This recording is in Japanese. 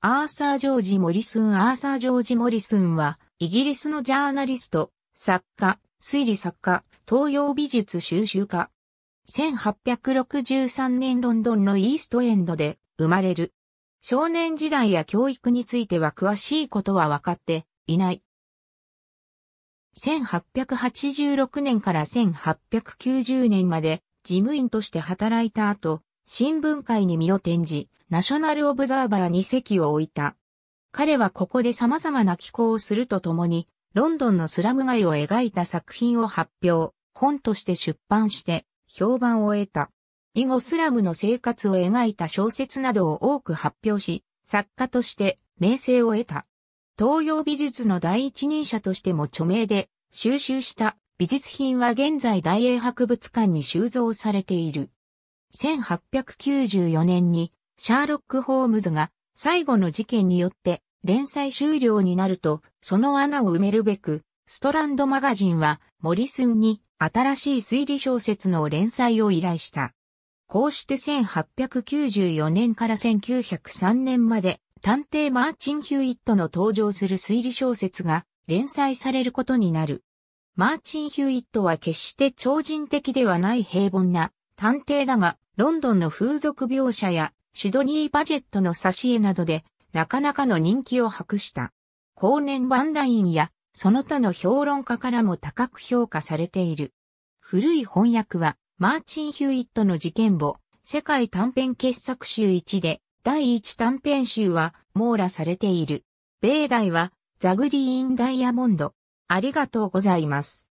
アーサー・ジョージ・モリスンアーサー・ジョージ・モリスンは、イギリスのジャーナリスト、作家、推理作家、東洋美術収集家。1863年ロンドンのイーストエンドで生まれる。少年時代や教育については詳しいことは分かっていない。1886年から1890年まで事務員として働いた後、新聞会に身を転じ、ナショナルオブザーバーに席を置いた。彼はここで様々な寄稿をするとともに、ロンドンのスラム街を描いた作品を発表、本として出版して、評判を得た。以後スラムの生活を描いた小説などを多く発表し、作家として名声を得た。東洋美術の第一人者としても著名で、収集した美術品は現在大英博物館に収蔵されている。1894年にシャーロック・ホームズが最後の事件によって連載終了になると、その穴を埋めるべく、ストランドマガジンはモリスンに新しい推理小説の連載を依頼した。こうして1894年から1903年まで探偵マーチン・ヒューイットの登場する推理小説が連載されることになる。マーチン・ヒューイットは決して超人的ではない平凡な探偵だが、ロンドンの風俗描写やシドニー・バジェットの挿絵などで、なかなかの人気を博した。後年バンダインや、その他の評論家からも高く評価されている。古い翻訳は、マーチン・ヒューイットの事件簿、世界短編傑作集1で、第1短編集は網羅されている。米大は、ザグリーン・ダイヤモンド。ありがとうございます。